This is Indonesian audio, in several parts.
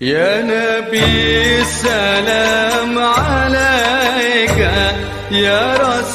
يا نبي السلام عليك يا رسول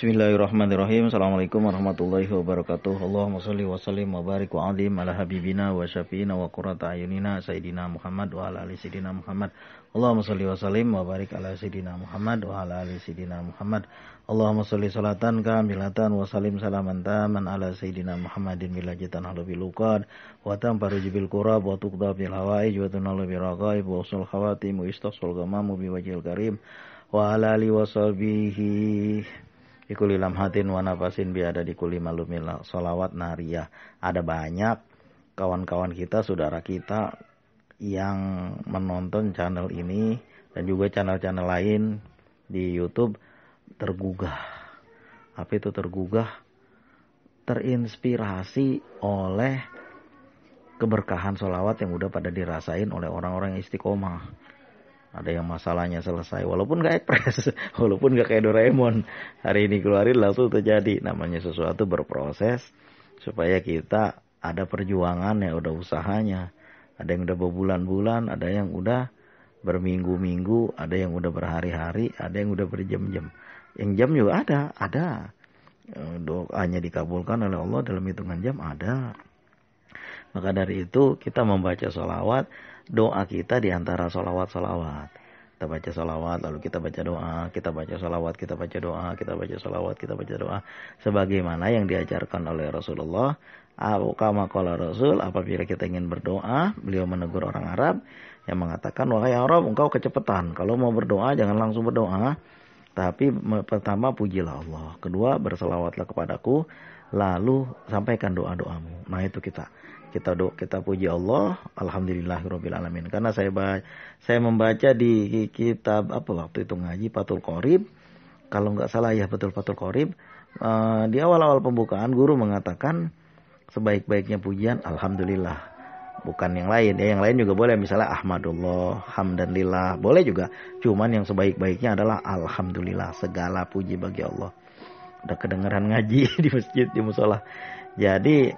Bismillahirrahmanirrahim. Assalamualaikum warahmatullahi wabarakatuh. Allahumma salli wa sallim wa barik wa alim ala habibina wa syafiina wa qurata ayunina Sayyidina Muhammad wa ala ali sayyidina Muhammad. Allahumma salli wa sallim wa barik ala sayyidina Muhammad wa ala ali sayyidina Muhammad. Allahumma salli salatan kamilatan wa salim salaman taman ala sayyidina Muhammadin Bila jitan halu bilukad wa tamparu jibil kurab wa tuqda bil hawaij wa tunalu bil ragaib wa usul khawatim wa istasul gamamu biwajil karim wa ala ali wa sahbihi Ikuli lamhatin pasin bi ada di kuli malumillah. solawat nariyah. Ada banyak kawan-kawan kita, saudara kita yang menonton channel ini dan juga channel-channel lain di YouTube tergugah. Apa itu tergugah? Terinspirasi oleh keberkahan solawat yang udah pada dirasain oleh orang-orang istiqomah ada yang masalahnya selesai walaupun gak ekspres walaupun gak kayak Doraemon hari ini keluarin langsung terjadi namanya sesuatu berproses supaya kita ada perjuangan ya udah usahanya ada yang udah berbulan-bulan ada yang udah berminggu-minggu ada yang udah berhari-hari ada yang udah berjam-jam yang jam juga ada ada eh, doanya dikabulkan oleh Allah dalam hitungan jam ada maka dari itu kita membaca sholawat, doa kita diantara antara sholawat Kita baca sholawat, lalu kita baca doa, kita baca sholawat, kita baca doa, kita baca sholawat, kita baca doa. Sebagaimana yang diajarkan oleh Rasulullah, Kama Rasul, apabila kita ingin berdoa, beliau menegur orang Arab yang mengatakan, Wahai Arab, engkau kecepatan. Kalau mau berdoa, jangan langsung berdoa. Tapi pertama pujilah Allah. Kedua berselawatlah kepadaku lalu sampaikan doa-doamu. Nah, itu kita kita do, kita puji Allah, alhamdulillah rabbil alamin. Karena saya saya membaca di kitab apa waktu itu ngaji patul korib kalau nggak salah ya patul patul korib uh, eh, di awal-awal pembukaan guru mengatakan sebaik-baiknya pujian alhamdulillah bukan yang lain ya yang lain juga boleh misalnya ahmadullah hamdan lillah boleh juga cuman yang sebaik-baiknya adalah alhamdulillah segala puji bagi Allah udah kedengeran ngaji di masjid di musola jadi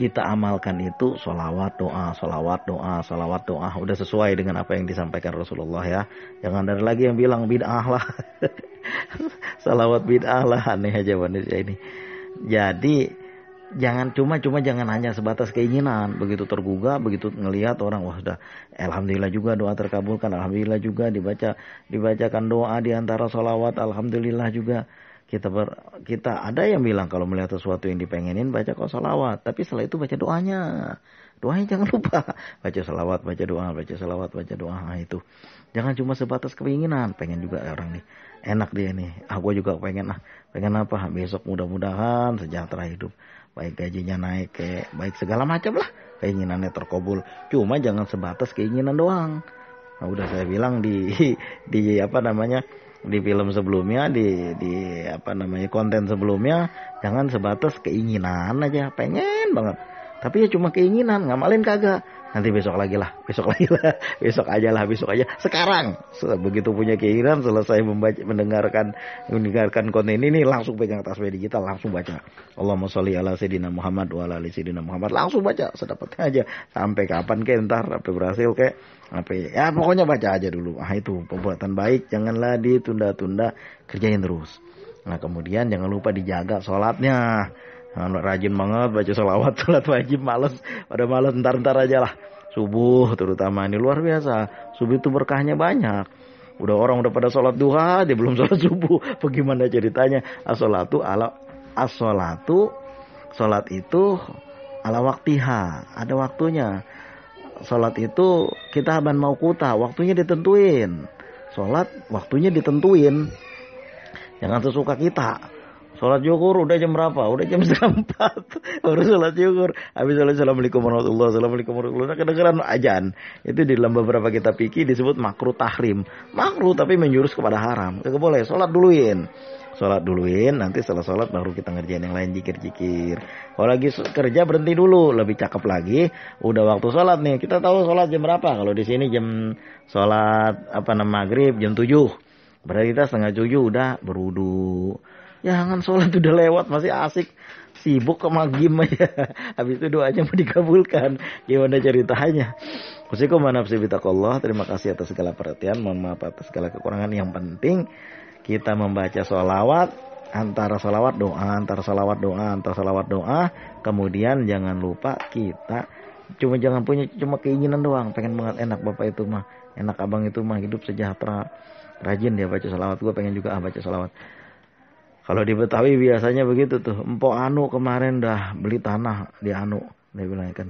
kita amalkan itu solawat doa solawat doa solawat doa udah sesuai dengan apa yang disampaikan Rasulullah ya jangan ada lagi yang bilang bid'ah lah salawat bid'ah lah aneh aja manusia ini jadi jangan cuma cuma jangan hanya sebatas keinginan begitu tergugah begitu ngelihat orang wah sudah alhamdulillah juga doa terkabulkan alhamdulillah juga dibaca dibacakan doa diantara antara sholawat alhamdulillah juga kita ber, kita ada yang bilang kalau melihat sesuatu yang dipengenin baca kok salawat tapi setelah itu baca doanya doanya jangan lupa baca salawat baca doa baca salawat baca doa nah, itu jangan cuma sebatas keinginan pengen juga orang nih enak dia nih aku ah, juga pengen ah pengen apa besok mudah-mudahan sejahtera hidup baik gajinya naik kayak baik segala macam lah keinginannya terkabul cuma jangan sebatas keinginan doang Nah, udah saya bilang di di apa namanya di film sebelumnya di di apa namanya konten sebelumnya jangan sebatas keinginan aja pengen banget tapi ya cuma keinginan, ngamalin kagak. Nanti besok lagi lah, besok lagi lah, besok aja lah, besok aja. Sekarang begitu punya keinginan selesai membaca, mendengarkan mendengarkan konten ini langsung pegang tasbih digital, langsung baca. Allahumma sholli ala sayyidina Muhammad wa ala sayyidina Muhammad. Langsung baca sedapatnya aja sampai kapan ke entar sampai berhasil ke apa ya pokoknya baca aja dulu. Ah itu pembuatan baik janganlah ditunda-tunda, kerjain terus. Nah kemudian jangan lupa dijaga sholatnya Anu, rajin banget baca selawat sholat wajib males pada males ntar ntar aja lah subuh terutama ini luar biasa subuh itu berkahnya banyak udah orang udah pada sholat duha dia belum sholat subuh bagaimana ceritanya asolatu ala asolatu sholat itu ala waktiha ada waktunya sholat itu kita haban mau kuta waktunya ditentuin sholat waktunya ditentuin jangan sesuka kita Sholat yukur udah jam berapa? Udah jam setengah empat. Baru sholat yukur. Habis sholat assalamualaikum warahmatullahi wabarakatuh. Nah, kedengeran ajan. Itu di dalam beberapa kitab fikih disebut makruh tahrim. Makruh tapi menjurus kepada haram. Gak boleh. Sholat duluin. Sholat duluin. Nanti setelah sholat baru kita ngerjain yang lain jikir-jikir. Kalau lagi kerja berhenti dulu. Lebih cakep lagi. Udah waktu sholat nih. Kita tahu sholat jam berapa. Kalau di sini jam sholat apa namanya maghrib jam tujuh. Berarti kita setengah tujuh udah berudu Ya jangan sholat udah lewat masih asik sibuk sama game aja habis itu doanya mau dikabulkan gimana ceritanya Kusiku terima kasih atas segala perhatian mohon maaf atas segala kekurangan yang penting kita membaca sholawat antara sholawat doa antara sholawat doa antara sholawat doa kemudian jangan lupa kita cuma jangan punya cuma keinginan doang pengen banget enak bapak itu mah enak abang itu mah hidup sejahtera rajin dia baca sholawat gue pengen juga ah baca sholawat kalau di Betawi biasanya begitu tuh. Empo Anu kemarin dah beli tanah di Anu. Dia bilang kan.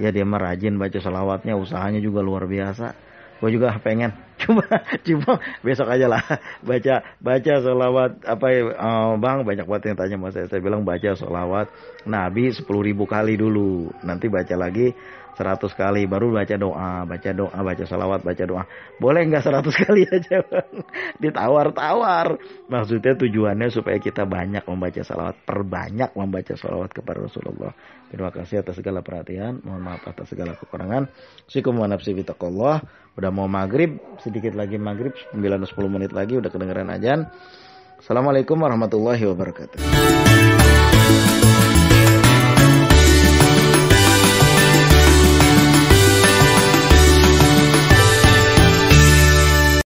Ya dia merajin baca selawatnya. Usahanya juga luar biasa. Gue juga pengen cuma cuma besok aja lah baca baca solawat apa ya uh, bang banyak banget yang tanya mas saya saya bilang baca solawat nabi sepuluh ribu kali dulu nanti baca lagi seratus kali baru baca doa baca doa baca solawat baca doa boleh nggak seratus kali aja bang? ditawar-tawar maksudnya tujuannya supaya kita banyak membaca salawat perbanyak membaca salawat kepada Rasulullah terima kasih atas segala perhatian mohon maaf atas segala kekurangan Assalamualaikum wa wabarakatuh udah mau maghrib sedikit lagi maghrib 9 10 menit lagi udah kedengeran ajan assalamualaikum warahmatullahi wabarakatuh